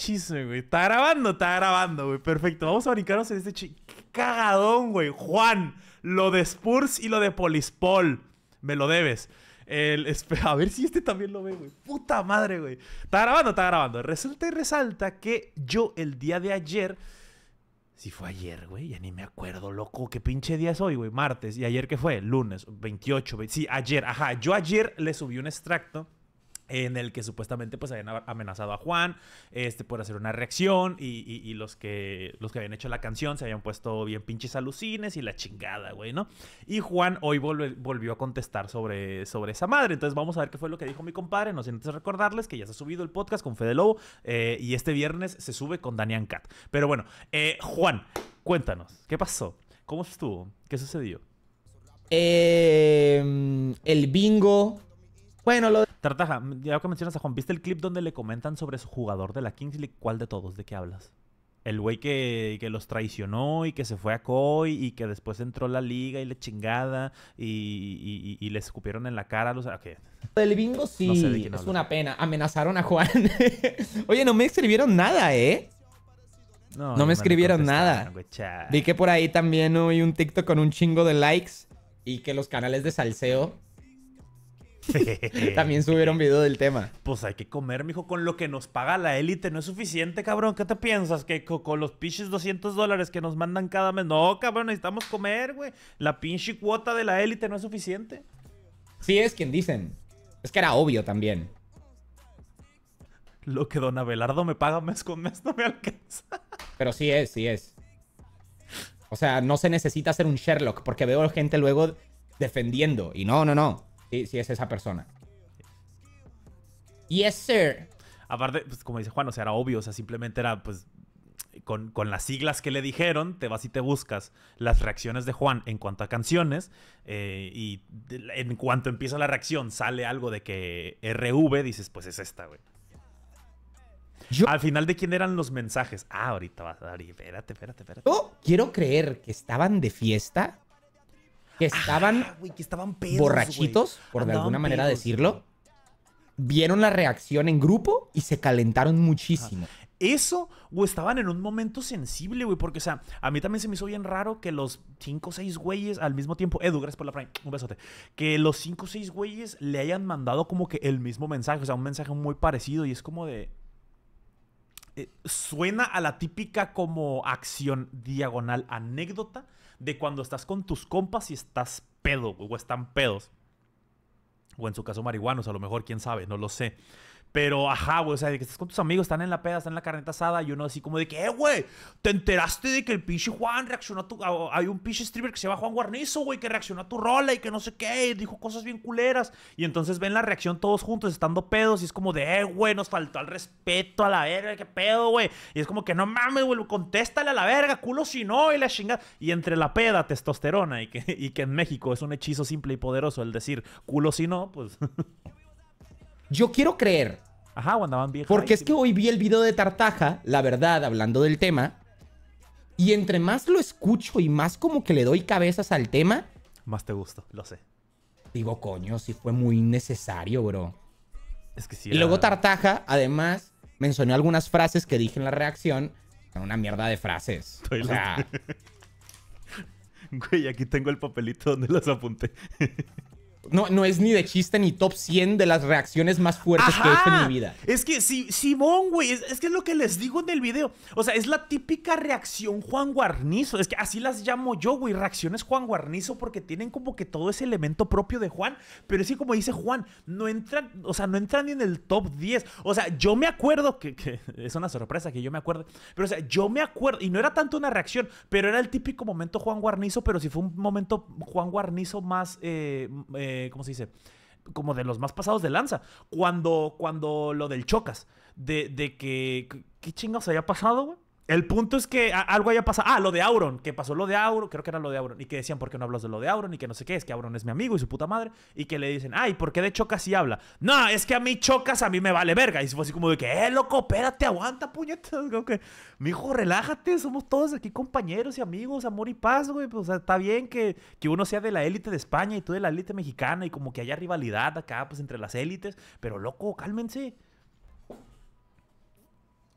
chisme, güey. Está grabando, está grabando, güey. Perfecto. Vamos a brincarnos en este chisme. Cagadón, güey. Juan, lo de Spurs y lo de Polispol. Me lo debes. El, a ver si este también lo ve, güey. Puta madre, güey. Está grabando, está grabando. Resulta y resalta que yo el día de ayer. Si fue ayer, güey, ya ni me acuerdo, loco. ¿Qué pinche día es hoy, güey? Martes. ¿Y ayer qué fue? Lunes, 28. sí, ayer. Ajá, yo ayer le subí un extracto en el que supuestamente pues habían amenazado a Juan este, por hacer una reacción y, los, que, los que habían hecho la canción se habían puesto bien pinches alucines y la chingada, güey, ¿no? Y Juan hoy volvió a contestar sobre, sobre esa madre. Entonces vamos a ver qué fue lo que dijo mi compadre. No sin antes recordarles que ya se ha subido el podcast con Fede Lobo eh, y este viernes se sube con Daniel Cat. Pero bueno, eh, Juan, cuéntanos, ¿qué pasó? ¿Cómo estuvo? ¿Qué sucedió? Eh, el bingo. Bueno, lo Tartaja, ya que mencionas a Juan, ¿viste el clip donde le comentan sobre su jugador de la Kingsley? ¿Cuál de todos? ¿De qué hablas? El güey que, los traicionó y que se fue a Coy y que después entró a la liga y le chingada y, y, y, le escupieron en la cara. Los, ¿Qué? bingo sí, es una pena. Amenazaron a Juan. Oye, no me escribieron nada, ¿eh? No, no me escribieron nada. Vi que por ahí también hubo un TikTok con un chingo de likes y que los canales de salseo También subieron video del tema. Pues hay que comer, mijo, con lo que nos paga la élite. No es suficiente, cabrón. ¿Qué te piensas? Que con, los pinches 200 dólares que nos mandan cada mes. No, cabrón, necesitamos comer, güey. La pinche cuota de la élite no es suficiente. Sí, es quien dicen. Es que era obvio también. Lo que don Abelardo me paga mes con mes no me alcanza. Pero sí es, sí es. O sea, no se necesita hacer un Sherlock, porque veo gente luego defendiendo. Y no, no, no. Si es esa persona. Yes, sir. Aparte, pues como dice Juan, o sea, era obvio, o sea, simplemente era pues con, las siglas que le dijeron, te vas y te buscas las reacciones de Juan en cuanto a canciones. Eh, y en cuanto empieza la reacción, sale algo de que RV, dices, pues es esta, güey. Al final de quién eran los mensajes. Ah, ahorita vas a dar. Espérate, espérate, espérate. Yo quiero creer que estaban de fiesta que estaban, ah, que estaban borrachitos, por de alguna manera decirlo, vieron la reacción en grupo y se calentaron muchísimo. Eso, o estaban en un momento sensible, güey, porque, o sea, a mí también se me hizo bien raro que los cinco o seis güeyes al mismo tiempo, Edu, gracias por la Prime, un besote, que los cinco o seis güeyes le hayan mandado como que el mismo mensaje, o sea, un mensaje muy parecido y es como de, eh, suena a la típica como acción diagonal anécdota de cuando estás con tus compas y estás pedo o están pedos. O en su caso marihuanos, a lo mejor, quién sabe, no lo sé. Pero, ajá, güey, o sea, que estás con tus amigos, están en la peda, están en la carneta asada, y uno así como de que, eh, güey, ¿te enteraste de que el pinche Juan reaccionó a tu. hay un pinche streamer que se llama Juan Guarnizo, güey, que reaccionó a tu rola y que no sé qué, y dijo cosas bien culeras. Y entonces ven la reacción todos juntos, estando pedos, y es como de, eh, güey, nos faltó al respeto, a la verga, qué pedo, güey. Y es como que, no mames, güey, contéstale a la verga, culo si no, y la chingada. Y entre la peda, testosterona, y que, y que en México es un hechizo simple y poderoso el decir culo si no, pues. Yo quiero creer. Ajá, bien. Porque es que hoy vi el video de Tartaja, la verdad, hablando del tema. Y entre más lo escucho y más como que le doy cabezas al tema. Más te gusto, lo sé. Digo, coño, sí fue muy necesario, bro. Es que sí. Y luego Tartaja, además, mencionó algunas frases que dije en la reacción. Una mierda de frases. Estoy o Güey, aquí tengo el papelito donde las apunté. no, no es ni de chiste ni top 100 de las reacciones más fuertes que he hecho en mi vida. Es que si, Simón, güey, es, que es lo que les digo en el video. O sea, es la típica reacción Juan Guarnizo. Es que así las llamo yo, güey, reacciones Juan Guarnizo porque tienen como que todo ese elemento propio de Juan. Pero es como dice Juan, no entran, o sea, no entran ni en el top 10. O sea, yo me acuerdo que, es una sorpresa que yo me acuerdo. Pero o sea, yo me acuerdo, y no era tanto una reacción, pero era el típico momento Juan Guarnizo, pero si sí fue un momento Juan Guarnizo más... eh, eh eh, ¿cómo se dice? Como de los más pasados de lanza. Cuando, cuando lo del Chocas, de, de que, ¿qué chingados haya pasado, güey? El punto es que algo haya pasado. Ah, lo de Auron, que pasó lo de Auron, creo que era lo de Auron, y que decían, ¿por qué no hablas de lo de Auron? Y que no sé qué, es que Auron es mi amigo y su puta madre, y que le dicen, ay, ¿por qué de Chocas sí habla? No, es que a mí Chocas a mí me vale verga. Y fue así como de que, eh, loco, espérate, aguanta, puñetas. Como que, mijo, relájate, somos todos aquí compañeros y amigos, amor y paz, güey. Pues, o sea, está bien que, que uno sea de la élite de España y tú de la élite mexicana, y como que haya rivalidad acá, pues, entre las élites, pero loco, cálmense.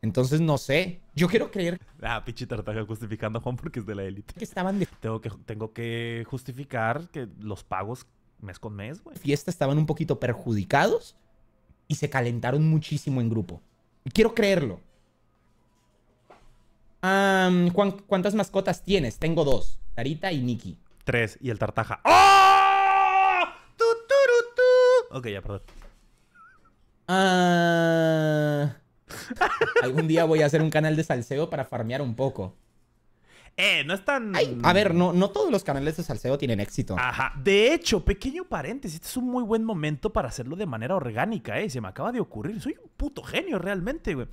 Entonces no sé. Yo quiero creer. Ah, pinche tartaja justificando a Juan porque es de la élite. estaban Tengo que, tengo que justificar que los pagos mes con mes, güey. Fiesta estaban un poquito perjudicados y se calentaron muchísimo en grupo. Quiero creerlo. ¿Cuántas mascotas tienes? Tengo dos: Tarita y Nikki. Tres. Y el tartaja. ¡Oh! ¡Tú, Ok, ya, perdón. Ah. Algún día voy a hacer un canal de salseo para farmear un poco. Eh, no es tan... a ver, no, no todos los canales de salseo tienen éxito. Ajá. De hecho, pequeño paréntesis, este es un muy buen momento para hacerlo de manera orgánica, ¿eh? Se me acaba de ocurrir. Soy un puto genio realmente, güey.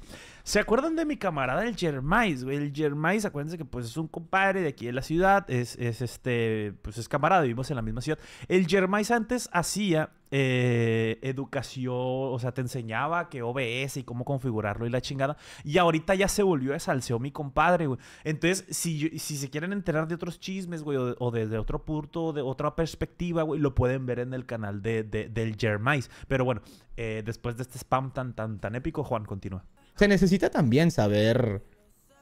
¿Se acuerdan de mi camarada el Germáis? güey? El Germáis, acuérdense que pues es un compadre de aquí de la ciudad, es, es este, pues es camarada, vivimos en la misma ciudad. El Germáis antes hacía eh, educación, o sea, te enseñaba que OBS y cómo configurarlo y la chingada. Y ahorita ya se volvió a salseo, mi compadre, Entonces, si, si se quieren enterar de otros chismes, güey, o, de desde otro punto, de otra perspectiva, güey, lo pueden ver en el canal del Jermais. Pero bueno, eh, después de este spam tan, tan, tan épico, Juan, continúa. Se necesita también saber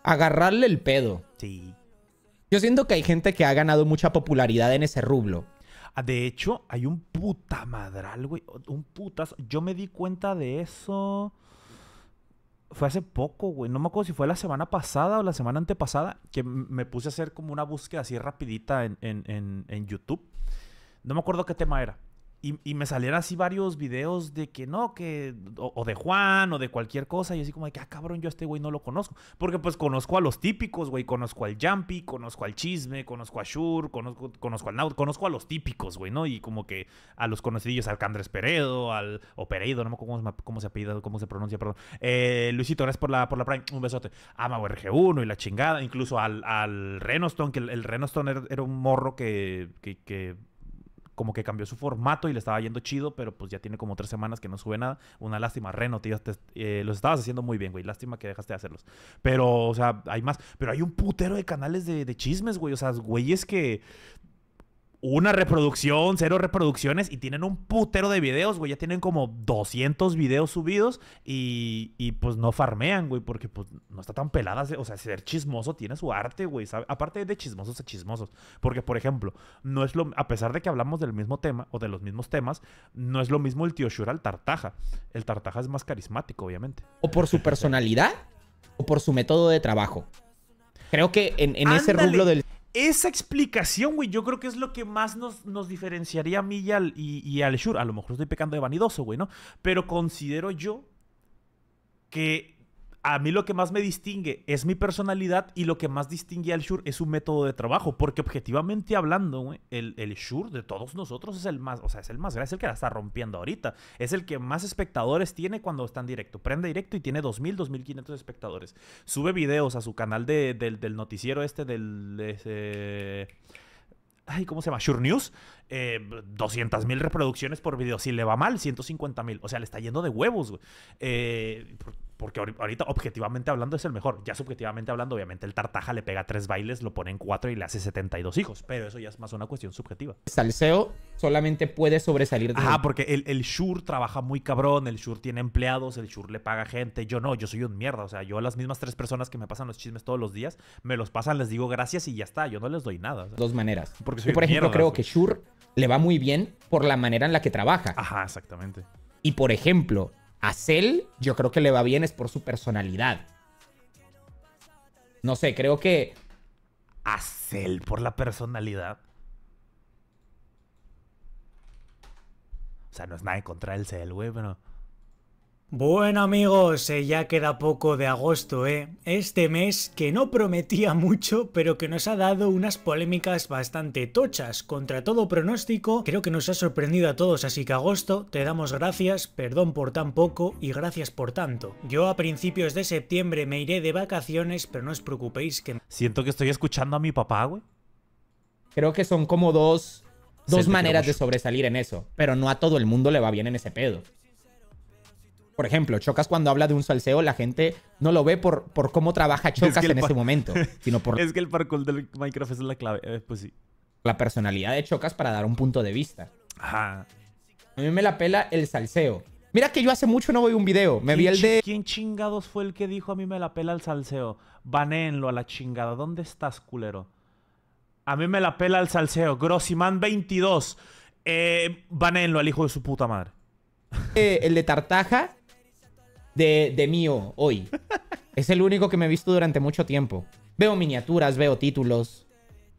agarrarle el pedo. Sí. Yo siento que hay gente que ha ganado mucha popularidad en ese rublo. Ah, de hecho, hay un puta madral, güey. Un putas. Yo me di cuenta de eso. Fue hace poco, güey. No me acuerdo si fue la semana pasada o la semana antepasada que me puse a hacer como una búsqueda así rapidita en YouTube. No me acuerdo qué tema era. Y, me salieron así varios videos de que no, que. O, de Juan, o de cualquier cosa. Y así como de que, ah, cabrón, yo a este güey no lo conozco. Porque pues conozco a los típicos, güey. Conozco al Jumpy, conozco al Chisme, conozco a Shur, conozco, conozco al Naut, conozco a los típicos, güey, ¿no? Y como que a los conocidillos, al Candres Peredo, al. O Pereido, no me acuerdo cómo, se apellida, cómo se pronuncia, perdón. Eh, Luisito, gracias por la, por la Prime. Un besote. A RG1 y la chingada. Incluso al, al Renoston, que el, Renoston era, era, un morro que, que, que como que cambió su formato y le estaba yendo chido, pero pues ya tiene como tres semanas que no sube nada. Una lástima, Reno, tío, eh, los estabas haciendo muy bien, güey. Lástima que dejaste de hacerlos. Pero, o sea, hay más. Pero hay un putero de canales de, de chismes, güey. O sea, güeyes que una reproducción, cero reproducciones y tienen un putero de videos, güey. Ya tienen como 200 videos subidos y, y pues no farmean, güey, porque pues no está tan pelada. O sea, ser chismoso tiene su arte, güey. Aparte de chismosos a chismosos. Porque, por ejemplo, no es lo... A pesar de que hablamos del mismo tema o de los mismos temas, no es lo mismo el tío Shura al Tartaja. El Tartaja es más carismático, obviamente. O por su personalidad o por su método de trabajo. Creo que en, en ese rublo del esa explicación, güey, yo creo que es lo que más nos, nos diferenciaría a mí y A lo mejor estoy pecando de vanidoso, güey, ¿no? Pero considero yo que a mí lo que más me distingue es mi personalidad y lo que más distingue al Shure es su método de trabajo. Porque objetivamente hablando, el, el Shure de todos nosotros es el más, o sea, es el más grande, es el que la está rompiendo ahorita. Es el que más espectadores tiene cuando está en directo. Prende directo y tiene 2.000, 2.500 espectadores. Sube videos a su canal del, noticiero este, del... Ay, ¿cómo se llama? Sure News. 200.000 eh, reproducciones por video. Si le va mal, 150.000. O sea, le está yendo de huevos, güey. Eh, porque ahorita objetivamente hablando es el mejor. Ya subjetivamente hablando, obviamente el Tartaja le pega tres bailes, lo pone en cuatro y le hace 72 hijos, pero eso ya es más una cuestión subjetiva. Salseo solamente puede sobresalir de... Ajá, porque el, el Shur trabaja muy cabrón, el Shur tiene empleados, el Shur le paga gente, yo no, yo soy un mierda, o sea, yo a las mismas tres personas que me pasan los chismes todos los días, me los pasan, les digo gracias y ya está, yo no les doy nada. Dos maneras. Porque yo, por ejemplo, creo que Shur le va muy bien por la manera en la que trabaja. Ajá, exactamente. Y por ejemplo, a yo creo que le va bien es por su personalidad. No sé, creo que... A Cell por la personalidad. O sea, no es nada en contra del Cell, güey, pero... Bueno amigos, eh, ya queda poco de agosto, ¿eh? Este mes que no prometía mucho, pero que nos ha dado unas polémicas bastante tochas. Contra todo pronóstico, creo que nos ha sorprendido a todos, así que agosto, te damos gracias, perdón por tan poco y gracias por tanto. Yo a principios de septiembre me iré de vacaciones, pero no os preocupéis que... Siento que estoy escuchando a mi papá, güey. Creo que son como dos dos maneras de sobresalir en eso, pero no a todo el mundo le va bien en ese pedo por ejemplo, Chocas cuando habla de un salseo, la gente no lo ve por, por cómo trabaja Chocas en ese momento, sino por... es que el parkour del Minecraft es la clave, eh, pues sí. La personalidad de Chocas para dar un punto de vista. Ajá. A mí me la pela el salseo. Mira que yo hace mucho no voy un video, me vi el de... ¿Quién chingados fue el que dijo a mí me la pela el salseo? Banéenlo a la chingada, ¿dónde estás, culero? A mí me la pela el salseo, Grossiman 22. Eh, banéenlo al hijo de su puta madre. Eh, el de Tartaja, de, de mío hoy. Es el único que me he visto durante mucho tiempo. Veo miniaturas, veo títulos.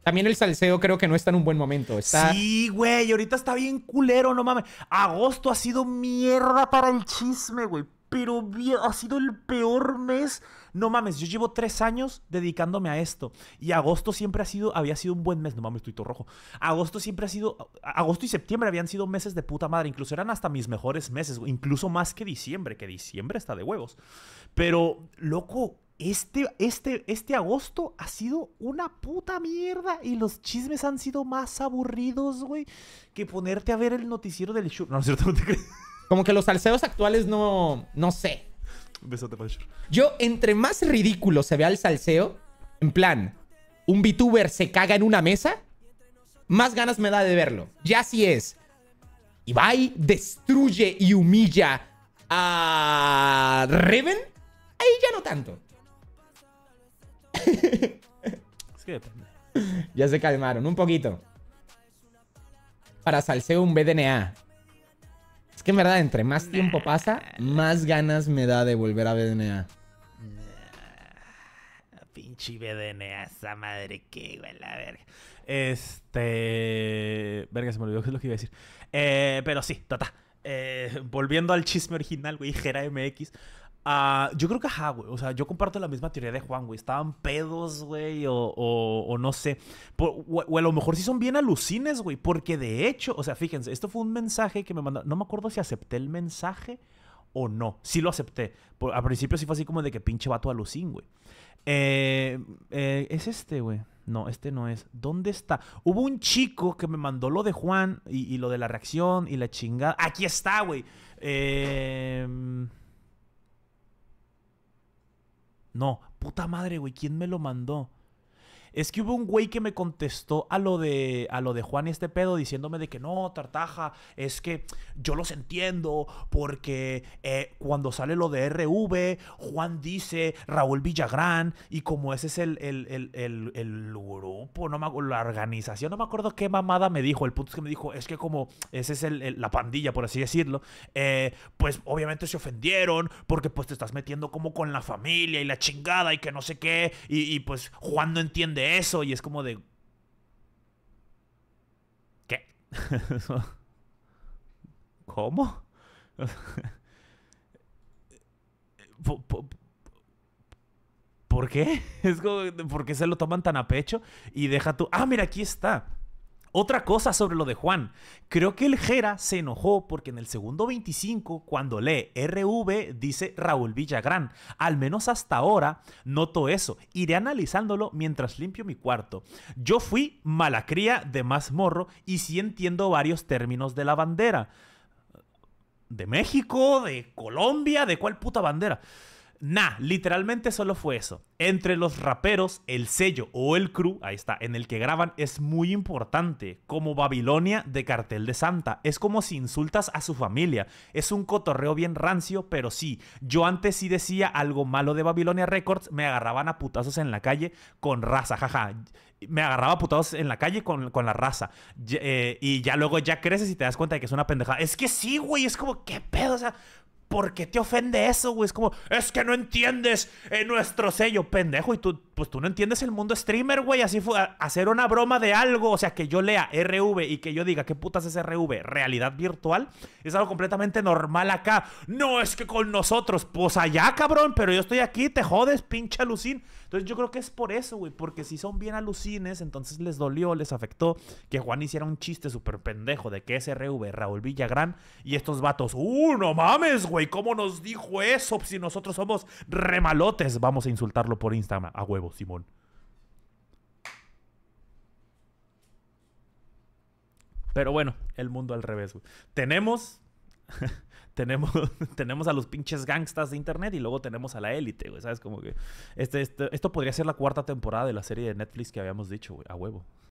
También el salseo creo que no está en un buen momento. Está... Sí, güey, ahorita está bien culero, no mames. Agosto ha sido mierda para el chisme, güey pero ha sido el peor mes. No mames, yo llevo tres años dedicándome a esto. Y agosto siempre ha sido, había sido un buen mes. No mames, estoy rojo. Agosto siempre ha sido, agosto y septiembre habían sido meses de puta madre. Incluso eran hasta mis mejores meses, incluso más que diciembre, que diciembre está de huevos. Pero, loco, este, este, este agosto ha sido una puta mierda y los chismes han sido más aburridos, güey, que ponerte a ver el noticiero del show. No, es cierto, no como que los salseos actuales no. No sé. Yo, entre más ridículo se vea el salseo, en plan, un VTuber se caga en una mesa, más ganas me da de verlo. Ya así es. y Ibai destruye y humilla a Reven. Ahí ya no tanto. Ya se calmaron, un poquito. Para salseo un BDNA. Es que en verdad, entre más tiempo pasa, más ganas me da de volver a BDNA. pinche BDNA, esa madre que, güey, la verga. Este. Verga, se me olvidó qué es lo que iba a decir. Eh, pero sí, tata. Eh, volviendo al chisme original, güey, Jera MX. Ah, yo creo que ajá, güey. O sea, yo comparto la misma teoría de Juan, güey. Estaban pedos, güey, o, no sé. o, a lo mejor sí son bien alucines, güey. Porque de hecho, o sea, fíjense, esto fue un mensaje que me mandó... No me acuerdo si acepté el mensaje o no. Sí lo acepté. al principio sí fue así como de que pinche vato alucín, güey. Eh, eh, es este, güey. No, este no es. ¿Dónde está? Hubo un chico que me mandó lo de Juan y, y lo de la reacción y la chingada. Aquí está, güey. Eh. No, puta madre, güey, ¿quién me lo mandó? Es que hubo un güey que me contestó a lo de, lo de Juan y este pedo diciéndome de que no, Tartaja, es que yo los entiendo porque eh, cuando sale lo de RV, Juan dice Raúl Villagrán y como ese es el, el, grupo, no me, la organización, no me acuerdo qué mamada me dijo. El punto es que me dijo, es que como ese es el, la pandilla, por así decirlo, eh, pues obviamente se ofendieron porque pues te estás metiendo como con la familia y la chingada y que no sé qué y pues Juan no entiende eso y es como de... ¿Qué? ¿Cómo? ¿Por, por, qué? Es como, ¿Por qué se lo toman tan a pecho? Y deja tú... Ah, mira, aquí está. Otra cosa sobre lo de Juan. Creo que el Jera se enojó porque en el segundo 25, cuando lee RV, dice Raúl Villagrán. Al menos hasta ahora noto eso. Iré analizándolo mientras limpio mi cuarto. Yo fui malacría de más morro y sí entiendo varios términos de la bandera. ¿De México? ¿De Colombia? ¿De cuál puta bandera? Nah, literalmente solo fue eso. Entre los raperos, el sello o el crew, ahí está, en el que graban es muy importante, como Babilonia de Cartel de Santa. Es como si insultas a su familia. Es un cotorreo bien rancio, pero sí. Yo antes sí decía algo malo de Babilonia Records, me agarraban a putazos en la calle con raza, jaja me agarraba putazos en la calle con, la raza. Y, eh, y ya luego ya creces y te das cuenta de que es una pendejada. Es que sí, güey, es como, ¿qué pedo? O sea, ¿por qué te ofende eso, güey? Es como, es que no entiendes eh, nuestro sello, pendejo. Y tú, pues tú no entiendes el mundo streamer, güey. Así fue, hacer una broma de algo, o sea, que yo lea RV y que yo diga, ¿qué putas es RV? Realidad virtual. Es algo completamente normal acá. No, es que con nosotros, pues allá, cabrón, pero yo estoy aquí, te jodes, pinche lucín entonces yo creo que es por eso, güey, porque si son bien alucines, entonces les dolió, les afectó que Juan hiciera un chiste súper pendejo de que SRV, Raúl Villagrán y estos vatos, ¡uh, no mames, güey! ¿Cómo nos dijo eso si nosotros somos remalotes? Vamos a insultarlo por Instagram, a huevo, Simón. Pero bueno, el mundo al revés, güey. Tenemos... tenemos, a los pinches gangstas de internet y luego tenemos a la élite, güey. ¿Sabes? Como que este, este, esto podría ser la cuarta temporada de la serie de Netflix que habíamos dicho, a huevo.